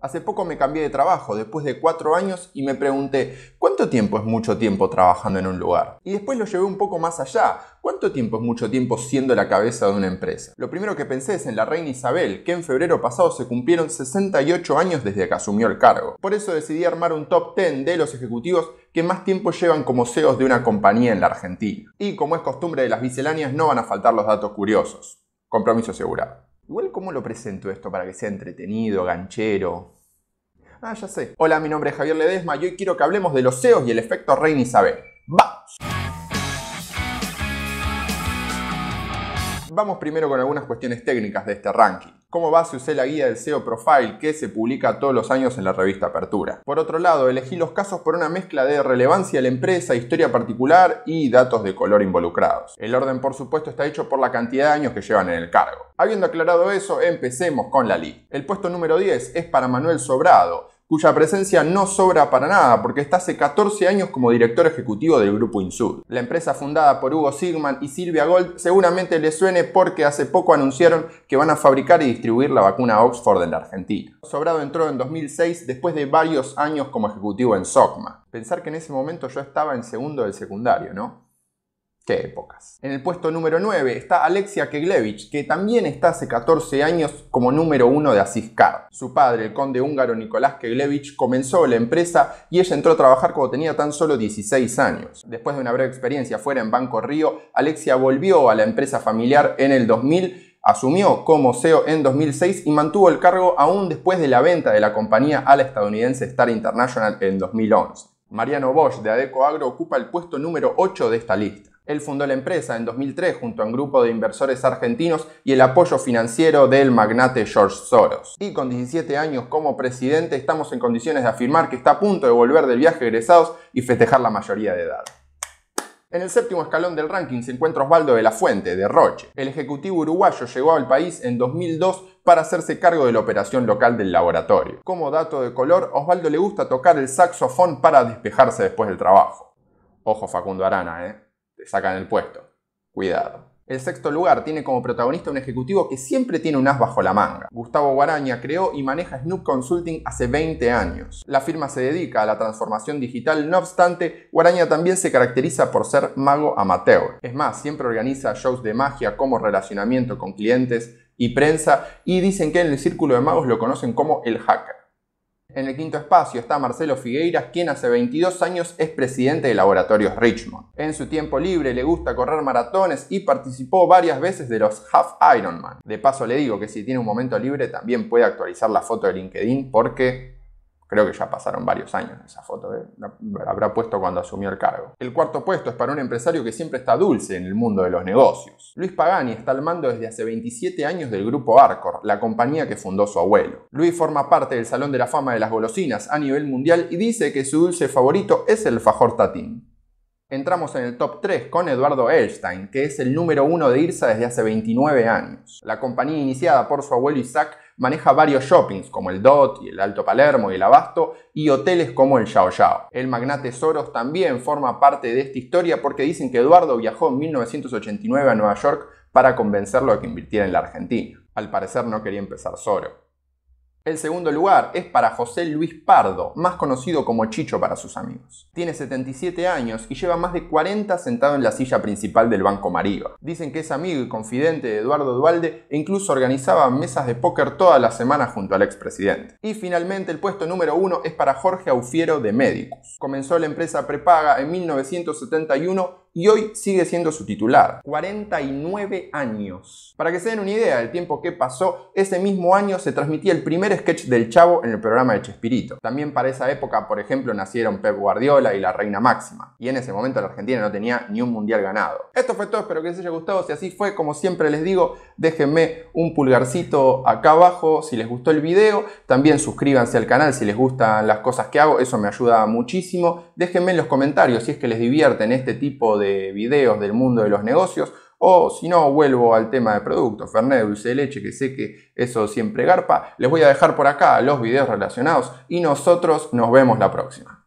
Hace poco me cambié de trabajo, después de cuatro años, y me pregunté, ¿cuánto tiempo es mucho tiempo trabajando en un lugar? Y después lo llevé un poco más allá, ¿cuánto tiempo es mucho tiempo siendo la cabeza de una empresa? Lo primero que pensé es en la reina Isabel, que en febrero pasado se cumplieron 68 años desde que asumió el cargo. Por eso decidí armar un top 10 de los ejecutivos que más tiempo llevan como CEOs de una compañía en la Argentina. Y como es costumbre de las misceláneas, no van a faltar los datos curiosos. Compromiso asegurado. Igual, ¿cómo lo presento esto para que sea entretenido, ganchero? Ah, ya sé. Hola, mi nombre es Javier Ledesma y hoy quiero que hablemos de los CEOs y el efecto Reina Isabel. vamos primero con algunas cuestiones técnicas de este ranking. Como base usé la guía del SEO Profile que se publica todos los años en la revista Apertura. Por otro lado, elegí los casos por una mezcla de relevancia a la empresa, historia particular y datos de color involucrados. El orden, por supuesto, está hecho por la cantidad de años que llevan en el cargo. Habiendo aclarado eso, empecemos con la lista. El puesto número 10 es para Manuel Sobrado, cuya presencia no sobra para nada porque está hace 14 años como director ejecutivo del grupo Insul. La empresa fundada por Hugo Sigman y Silvia Gold seguramente le suene porque hace poco anunciaron que van a fabricar y distribuir la vacuna Oxford en la Argentina. Sobrado entró en 2006 después de varios años como ejecutivo en SOCMA. Pensar que en ese momento yo estaba en segundo del secundario, ¿no? épocas. En el puesto número 9 está Alexia Keglevich, que también está hace 14 años como número 1 de Asiscar. Su padre, el conde húngaro Nicolás Keglevich, comenzó la empresa y ella entró a trabajar cuando tenía tan solo 16 años. Después de una breve experiencia fuera en Banco Río, Alexia volvió a la empresa familiar en el 2000 Asumió como CEO en 2006 y mantuvo el cargo aún después de la venta de la compañía a la estadounidense Star International en 2011. Mariano Bosch de Adeco Agro ocupa el puesto número 8 de esta lista. Él fundó la empresa en 2003 junto a un grupo de inversores argentinos y el apoyo financiero del magnate George Soros. Y con 17 años como presidente estamos en condiciones de afirmar que está a punto de volver del viaje egresados y festejar la mayoría de edad. En el séptimo escalón del ranking se encuentra Osvaldo de la Fuente, de Roche. El ejecutivo uruguayo llegó al país en 2002 para hacerse cargo de la operación local del laboratorio. Como dato de color, Osvaldo le gusta tocar el saxofón para despejarse después del trabajo. Ojo Facundo Arana, ¿eh? sacan el puesto. Cuidado. El sexto lugar tiene como protagonista un ejecutivo que siempre tiene un as bajo la manga. Gustavo Guaraña creó y maneja Snoop Consulting hace 20 años. La firma se dedica a la transformación digital, no obstante, Guaraña también se caracteriza por ser mago amateur. Es más, siempre organiza shows de magia como relacionamiento con clientes y prensa y dicen que en el círculo de magos lo conocen como el hacker. En el quinto espacio está Marcelo Figueiras, quien hace 22 años es presidente de Laboratorios Richmond. En su tiempo libre le gusta correr maratones y participó varias veces de los Half Ironman. De paso le digo que si tiene un momento libre también puede actualizar la foto de LinkedIn porque Creo que ya pasaron varios años esa foto, ¿eh? la habrá puesto cuando asumió el cargo. El cuarto puesto es para un empresario que siempre está dulce en el mundo de los negocios. Luis Pagani está al mando desde hace 27 años del grupo Arcor, la compañía que fundó su abuelo. Luis forma parte del Salón de la Fama de las Golosinas a nivel mundial y dice que su dulce favorito es el fajor tatín. Entramos en el top 3 con Eduardo Elstein, que es el número uno de IRSA desde hace 29 años. La compañía iniciada por su abuelo Isaac maneja varios shoppings como el DOT y el Alto Palermo y el Abasto y hoteles como el Yao Yao. El magnate Soros también forma parte de esta historia porque dicen que Eduardo viajó en 1989 a Nueva York para convencerlo a que invirtiera en la Argentina. Al parecer no quería empezar Soros. El segundo lugar es para José Luis Pardo, más conocido como Chicho para sus amigos. Tiene 77 años y lleva más de 40 sentado en la silla principal del Banco Mariva. Dicen que es amigo y confidente de Eduardo Dualde e incluso organizaba mesas de póker toda la semana junto al expresidente. Y finalmente el puesto número uno es para Jorge Aufiero de Medicus. Comenzó la empresa prepaga en 1971 y hoy sigue siendo su titular. 49 años. Para que se den una idea del tiempo que pasó, ese mismo año se transmitía el primer sketch del Chavo en el programa de Chespirito. También para esa época, por ejemplo, nacieron Pep Guardiola y la Reina Máxima. Y en ese momento la Argentina no tenía ni un mundial ganado. Esto fue todo, espero que les haya gustado. Si así fue, como siempre les digo, déjenme un pulgarcito acá abajo si les gustó el video. También suscríbanse al canal si les gustan las cosas que hago, eso me ayuda muchísimo. Déjenme en los comentarios si es que les divierten este tipo de de videos del mundo de los negocios. O si no, vuelvo al tema de productos, Fernet, dulce leche, que sé que eso siempre garpa. Les voy a dejar por acá los videos relacionados y nosotros nos vemos la próxima.